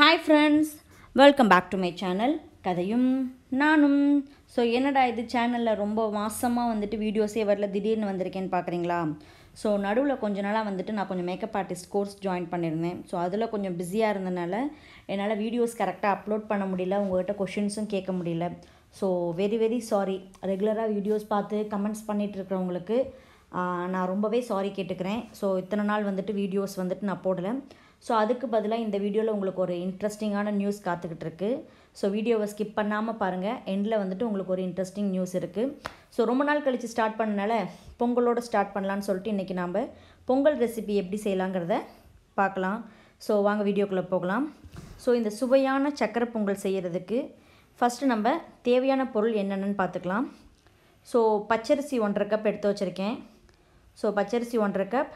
hi friends welcome back to my channel கதையும் நானும் so என்னடா இது சேனலில் ரொம்ப மாதமாக வந்துட்டு வீடியோஸே வரல திடீர்னு வந்திருக்கேன்னு பார்க்குறீங்களா ஸோ நடுவில் கொஞ்ச நாளாக வந்துட்டு நான் கொஞ்சம் மேக்கப் ஆர்டிஸ்ட் கோர்ஸ் ஜாயின் பண்ணியிருந்தேன் ஸோ அதில் கொஞ்சம் பிஸியாக இருந்தனால என்னால் வீடியோஸ் கரெக்டாக அப்லோட் பண்ண முடியல உங்கள்கிட்ட கொஷின்ஸும் கேட்க முடியல ஸோ வெரி வெரி சாரி ரெகுலராக வீடியோஸ் பார்த்து கமெண்ட்ஸ் பண்ணிகிட்டு இருக்கிறவங்களுக்கு நான் ரொம்பவே சாரி கேட்டுக்கிறேன் ஸோ இத்தனை நாள் வந்துட்டு வீடியோஸ் வந்துட்டு நான் போடலை ஸோ அதுக்கு பதிலாக இந்த வீடியோவில் உங்களுக்கு ஒரு இன்ட்ரெஸ்டிங்கான நியூஸ் காத்துக்கிட்டு இருக்கு ஸோ வீடியோவை ஸ்கிப் பண்ணாமல் பாருங்கள் எண்டில் வந்துட்டு உங்களுக்கு ஒரு இன்ட்ரெஸ்டிங் நியூஸ் இருக்குது ஸோ ரொம்ப நாள் கழித்து ஸ்டார்ட் பண்ணனால பொங்கலோடு ஸ்டார்ட் பண்ணலான்னு சொல்லிட்டு இன்றைக்கி நாம் பொங்கல் ரெசிபி எப்படி செய்யலாங்கிறத பார்க்கலாம் ஸோ வாங்க வீடியோக்குள்ளே போகலாம் ஸோ இந்த சுவையான சக்கரை பொங்கல் செய்கிறதுக்கு ஃபஸ்ட்டு நம்ம தேவையான பொருள் என்னென்னு பார்த்துக்கலாம் ஸோ பச்சரிசி ஒன்றரை கப் எடுத்து வச்சுருக்கேன் ஸோ பச்சரிசி ஒன்றரை கப்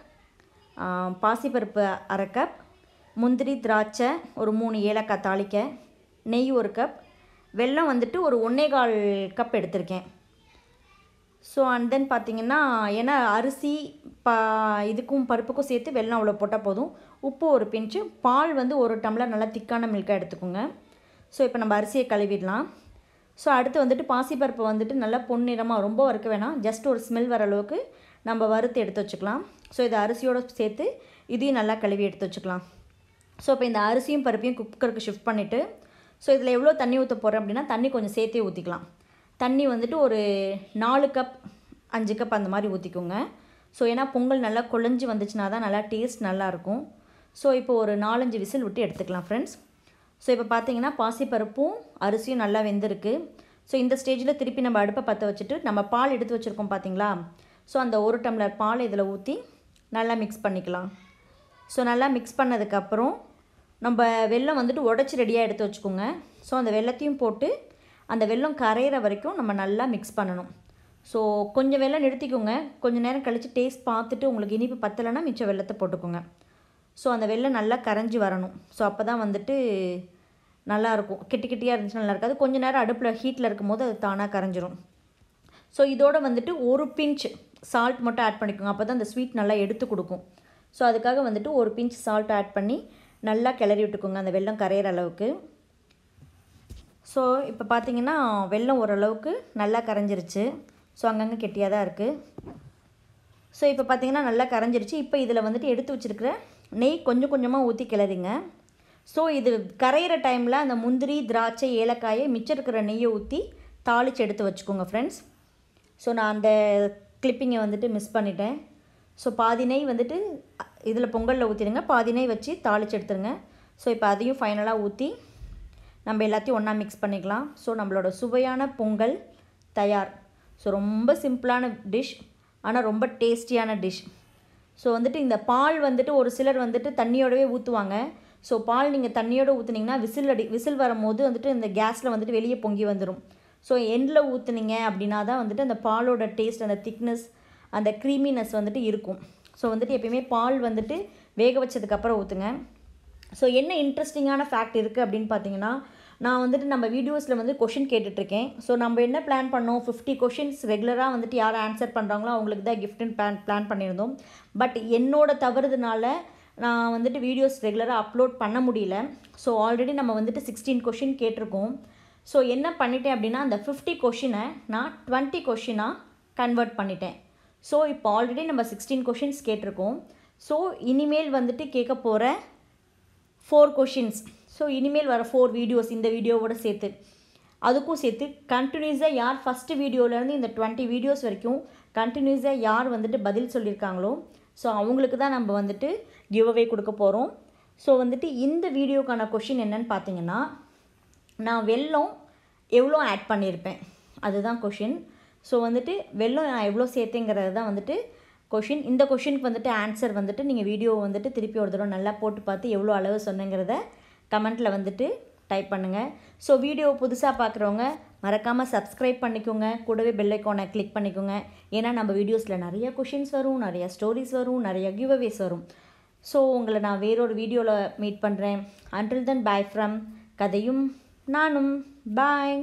பாசிப்பருப்பு அரை கப் முந்திரி திராட்சை ஒரு மூணு ஏலக்காய் தாளிக்க நெய் ஒரு கப் வெல்லம் வந்துட்டு ஒரு ஒன்றேகால் கால் கப் எடுத்திருக்கேன் ஸோ அண்ட் தென் பார்த்திங்கன்னா ஏன்னா அரிசி பா இதுக்கும் பருப்புக்கும் சேர்த்து வெல்லம் அவ்வளோ போட்டால் போதும் உப்பு ஒரு பிஞ்சு பால் வந்து ஒரு டம்ளர் நல்லா திக்கான மில்காக எடுத்துக்கோங்க ஸோ இப்போ நம்ம அரிசியை கழுவிடலாம் ஸோ அடுத்து வந்துட்டு பாசிப்பருப்பு வந்துட்டு நல்லா பொன்னிறமாக ரொம்ப வறுக்க வேணாம் ஜஸ்ட் ஒரு ஸ்மெல் வர அளவுக்கு நம்ம வறுத்து எடுத்து வச்சுக்கலாம் ஸோ இதை அரிசியோடு சேர்த்து இதையும் நல்லா கழுவி எடுத்து வச்சுக்கலாம் ஸோ இப்போ இந்த அரிசியும் பருப்பையும் குக்கருக்கு ஷிஃப்ட் பண்ணிவிட்டு ஸோ இதில் எவ்வளோ தண்ணி ஊற்ற போகிறோம் அப்படின்னா தண்ணி கொஞ்சம் சேர்த்தே ஊற்றிக்கலாம் தண்ணி வந்துட்டு ஒரு நாலு கப் அஞ்சு கப் அந்த மாதிரி ஊற்றிக்கோங்க ஸோ ஏன்னா பொங்கல் நல்லா குழஞ்சி வந்துச்சுனா தான் நல்லா டேஸ்ட் நல்லாயிருக்கும் ஸோ இப்போ ஒரு நாலஞ்சு விசில் விட்டு எடுத்துக்கலாம் ஃப்ரெண்ட்ஸ் ஸோ இப்போ பார்த்தீங்கன்னா பாசிப்பருப்பும் அரிசியும் நல்லா வெந்திருக்கு ஸோ இந்த ஸ்டேஜில் திருப்பி நம்ம அடுப்பை பற்ற வச்சுட்டு நம்ம பால் எடுத்து வச்சுருக்கோம் பார்த்தீங்களா ஸோ அந்த ஒரு டம்ளர் பால் இதில் ஊற்றி நல்லா மிக்ஸ் பண்ணிக்கலாம் ஸோ நல்லா மிக்ஸ் பண்ணதுக்கப்புறம் நம்ம வெள்ளம் வந்துட்டு உடச்சி ரெடியாக எடுத்து வச்சுக்கோங்க ஸோ அந்த வெள்ளத்தையும் போட்டு அந்த வெள்ளம் கரையிற வரைக்கும் நம்ம நல்லா மிக்ஸ் பண்ணணும் ஸோ கொஞ்சம் வெள்ளம் நிறுத்திக்கோங்க கொஞ்சம் நேரம் கழித்து டேஸ்ட் பார்த்துட்டு உங்களுக்கு இனிப்பு பத்தலைன்னா மிச்சம் வெள்ளத்தை போட்டுக்கோங்க ஸோ அந்த வெள்ளம் நல்லா கரைஞ்சி வரணும் ஸோ அப்போ தான் வந்துட்டு நல்லாயிருக்கும் கெட்டி கெட்டியாக இருந்துச்சுன்னா நல்லா இருக்காது கொஞ்சம் நேரம் அடுப்பில் ஹீட்டில் இருக்கும்போது அது தானாக கரைஞ்சிரும் ஸோ இதோடு வந்துட்டு ஒரு பிஞ்ச் சால்ட் மட்டும் ஆட் பண்ணிக்கோங்க அப்போ தான் அந்த ஸ்வீட் நல்லா எடுத்து கொடுக்கும் ஸோ அதுக்காக வந்துட்டு ஒரு பிஞ்ச் சால்ட் ஆட் பண்ணி நல்லா கிளறி விட்டுக்கோங்க அந்த வெள்ளம் கரையிற அளவுக்கு ஸோ இப்போ பார்த்தீங்கன்னா வெள்ளம் ஓரளவுக்கு நல்லா கரைஞ்சிருச்சு ஸோ அங்கங்கே கெட்டியாக தான் இருக்குது ஸோ இப்போ பார்த்தீங்கன்னா நல்லா கரைஞ்சிருச்சு இப்போ இதில் வந்துட்டு எடுத்து வச்சுருக்கிற நெய் கொஞ்சம் கொஞ்சமாக ஊற்றி கிளறிங்க ஸோ இது கரையிற டைமில் அந்த முந்திரி திராட்சை ஏலக்காயை மிச்சம் இருக்கிற நெய்யை ஊற்றி தாளித்து எடுத்து வச்சுக்கோங்க ஃப்ரெண்ட்ஸ் ஸோ நான் அந்த கிளிப்பிங்கை வந்துட்டு மிஸ் பண்ணிட்டேன் ஸோ பாதி நெய் வந்துட்டு இதில் பொங்கலில் ஊற்றிடுங்க பாதினே வச்சு தாளித்து எடுத்துருங்க ஸோ இப்போ அதையும் ஃபைனலாக ஊற்றி நம்ம எல்லாத்தையும் ஒன்றா மிக்ஸ் பண்ணிக்கலாம் ஸோ நம்மளோட சுவையான பொங்கல் தயார் ஸோ ரொம்ப சிம்பிளான டிஷ் ஆனால் ரொம்ப டேஸ்டியான டிஷ் ஸோ வந்துட்டு இந்த பால் வந்துட்டு ஒரு சிலர் வந்துட்டு தண்ணியோடவே ஊற்றுவாங்க ஸோ பால் நீங்கள் தண்ணியோடு ஊற்றுனீங்கன்னா விசில் அடி விசில் வரும்போது வந்துட்டு இந்த கேஸில் வந்துட்டு வெளியே பொங்கி வந்துடும் ஸோ எண்டில் ஊற்றுனீங்க அப்படின்னா தான் வந்துட்டு அந்த பாலோட டேஸ்ட் அந்த திக்னஸ் அந்த க்ரீமினஸ் வந்துட்டு இருக்கும் ஸோ வந்துட்டு எப்பயுமே பால் வந்துட்டு வேக வச்சதுக்கப்புறம் ஊற்றுங்க ஸோ என்ன இன்ட்ரெஸ்டிங்கான ஃபேக்ட் இருக்குது அப்படின்னு பார்த்தீங்கன்னா நான் வந்துட்டு நம்ம வீடியோஸில் வந்து கொஷின் கேட்டுட்ருக்கேன் ஸோ நம்ம என்ன பிளான் பண்ணோம் ஃபிஃப்டி கொஷின்ஸ் ரெகுலராக வந்துட்டு யார் ஆன்சர் பண்ணுறாங்களோ அவங்களுக்கு தான் கிஃப்ட்னு பிளான் பிளான் பண்ணியிருந்தோம் பட் என்னோட தவறுதுனால நான் வந்துட்டு வீடியோஸ் ரெகுலராக அப்லோட் பண்ண முடியல ஸோ ஆல்ரெடி நம்ம வந்துட்டு சிக்ஸ்டீன் கொஷின் கேட்டிருக்கோம் ஸோ என்ன பண்ணிட்டேன் அப்படின்னா அந்த ஃபிஃப்டி கொஷினை நான் டுவெண்ட்டி கொஷினாக கன்வெர்ட் பண்ணிட்டேன் ஸோ இப்போ ஆல்ரெடி நம்ம சிக்ஸ்டீன் கொஷின்ஸ் கேட்டிருக்கோம் ஸோ இனிமேல் வந்துட்டு கேட்க போகிற ஃபோர் கொஷின்ஸ் ஸோ இனிமேல் வர ஃபோர் வீடியோஸ் இந்த வீடியோவோட சேர்த்து அதுக்கும் சேர்த்து கண்டினியூஸாக யார் ஃபஸ்ட்டு வீடியோலேருந்து இந்த டுவெண்ட்டி வீடியோஸ் வரைக்கும் கண்டினியூஸாக யார் வந்துட்டு பதில் சொல்லியிருக்காங்களோ ஸோ அவங்களுக்கு தான் நம்ம வந்துட்டு அவே கொடுக்க போகிறோம் ஸோ வந்துட்டு இந்த வீடியோக்கான கொஷின் என்னன்னு பார்த்தீங்கன்னா நான் வெள்ளம் எவ்வளோ ஆட் பண்ணியிருப்பேன் அதுதான் கொஷின் ஸோ வந்துட்டு வெள்ளம் நான் எவ்வளோ சேர்த்தேங்கிறது தான் வந்துட்டு கொஷின் இந்த கொஷினுக்கு வந்துட்டு ஆன்சர் வந்துட்டு நீங்கள் வீடியோ வந்துட்டு திருப்பி ஒரு தடவை நல்லா போட்டு பார்த்து எவ்வளோ அளவு சொன்னேங்கிறத கமெண்ட்டில் வந்துட்டு டைப் பண்ணுங்கள் ஸோ வீடியோ புதுசாக பார்க்குறவங்க மறக்காமல் சப்ஸ்கிரைப் பண்ணிக்கோங்க கூடவே பெல்லைக்கோனை கிளிக் பண்ணிக்கோங்க ஏன்னா நம்ம வீடியோஸில் நிறைய கொஷின்ஸ் வரும் நிறைய ஸ்டோரிஸ் வரும் நிறைய கிவ்அவேஸ் வரும் ஸோ உங்களை நான் வேறொரு வீடியோவில் மீட் பண்ணுறேன் அன்டில் தென் பாய் ஃப்ரம் கதையும் நானும் பாய்